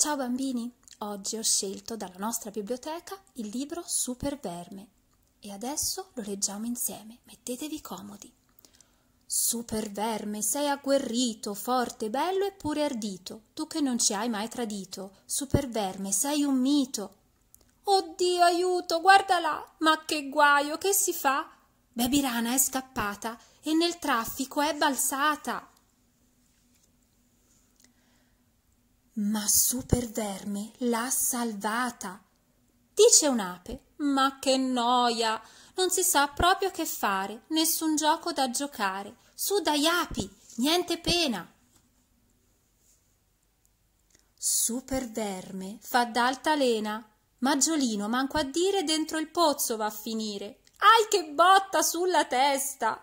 Ciao bambini, oggi ho scelto dalla nostra biblioteca il libro Super Verme e adesso lo leggiamo insieme, mettetevi comodi. Super Verme, sei agguerrito, forte, bello eppure ardito, tu che non ci hai mai tradito, Super Verme, sei un mito. Oddio, aiuto, guarda là, ma che guaio, che si fa? Baby Rana è scappata e nel traffico è balzata. Ma Superverme l'ha salvata. Dice un'ape, ma che noia! Non si sa proprio che fare, nessun gioco da giocare. Su dai api, niente pena. Superverme fa d'altalena. Maggiolino manco a dire dentro il pozzo va a finire. Ai che botta sulla testa!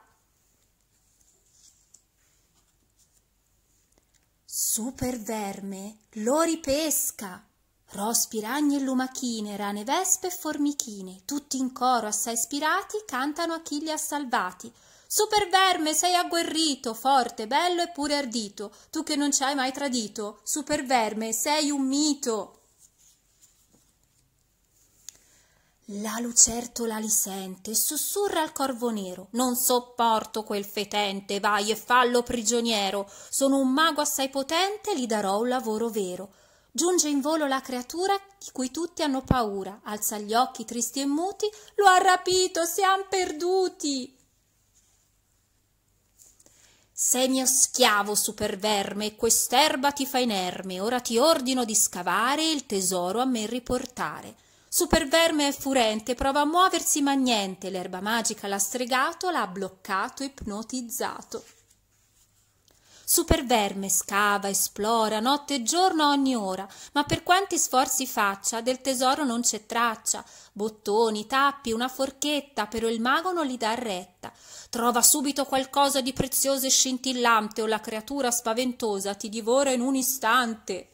Superverme lo ripesca. Rospi, ragni e lumachine, rane, vespe e formichine, tutti in coro assai spirati, cantano a chi li ha salvati. Superverme, sei agguerrito, forte, bello e pure ardito, tu che non ci hai mai tradito. Superverme, sei un mito. La lucertola li sente e sussurra al corvo nero. Non sopporto quel fetente, vai e fallo prigioniero. Sono un mago assai potente, gli darò un lavoro vero. Giunge in volo la creatura di cui tutti hanno paura, alza gli occhi tristi e muti, lo ha rapito, siam perduti. Sei mio schiavo, superverme, e quest'erba ti fa inerme, ora ti ordino di scavare e il tesoro a me riportare. Superverme è furente, prova a muoversi ma niente, l'erba magica l'ha stregato, l'ha bloccato, ipnotizzato. Superverme scava, esplora, notte e giorno a ogni ora, ma per quanti sforzi faccia, del tesoro non c'è traccia. Bottoni, tappi, una forchetta, però il mago non gli dà retta. Trova subito qualcosa di prezioso e scintillante, o la creatura spaventosa ti divora in un istante.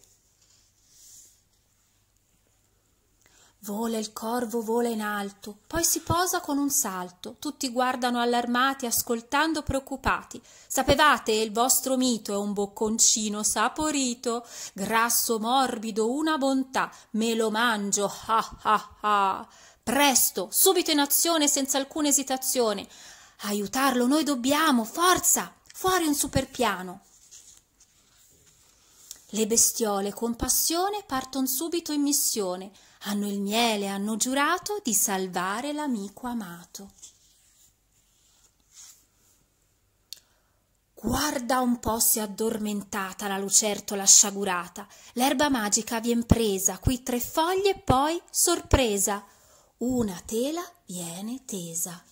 vola il corvo vola in alto poi si posa con un salto tutti guardano allarmati ascoltando preoccupati sapevate il vostro mito è un bocconcino saporito grasso morbido una bontà me lo mangio ah ah ah presto subito in azione senza alcuna esitazione aiutarlo noi dobbiamo forza fuori un superpiano le bestiole con passione parton subito in missione, hanno il miele, hanno giurato di salvare l'amico amato. Guarda un po' se addormentata la lucertola sciagurata. L'erba magica vien presa, qui tre foglie, poi sorpresa. Una tela viene tesa.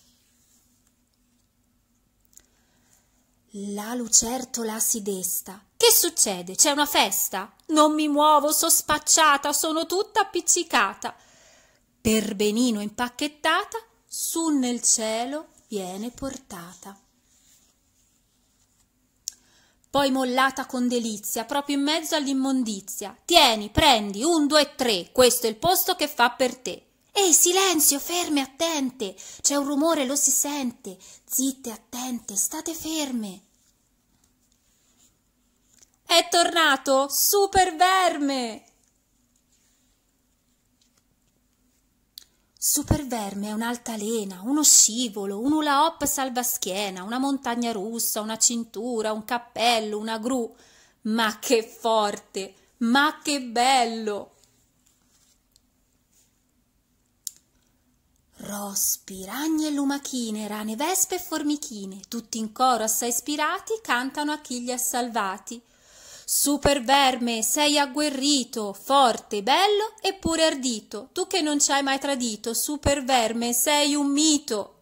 La lucertola si desta, succede? C'è una festa? Non mi muovo, sono spacciata, sono tutta appiccicata. Per benino impacchettata, su nel cielo viene portata. Poi mollata con delizia, proprio in mezzo all'immondizia. Tieni, prendi, un, due, tre, questo è il posto che fa per te. Ehi, silenzio, ferme, attente, c'è un rumore, lo si sente. Zitte, attente, state ferme è tornato Super Verme. Super Verme è un'altalena, uno scivolo, un hula hop salvaschiena, una montagna russa, una cintura, un cappello, una gru. Ma che forte! Ma che bello! Rospi, ragni e lumachine, rane, vespe e formichine, tutti in coro assai ispirati, cantano a chi li ha salvati. Super verme, sei agguerrito, forte, bello eppure ardito. Tu che non ci hai mai tradito, super verme, sei un mito.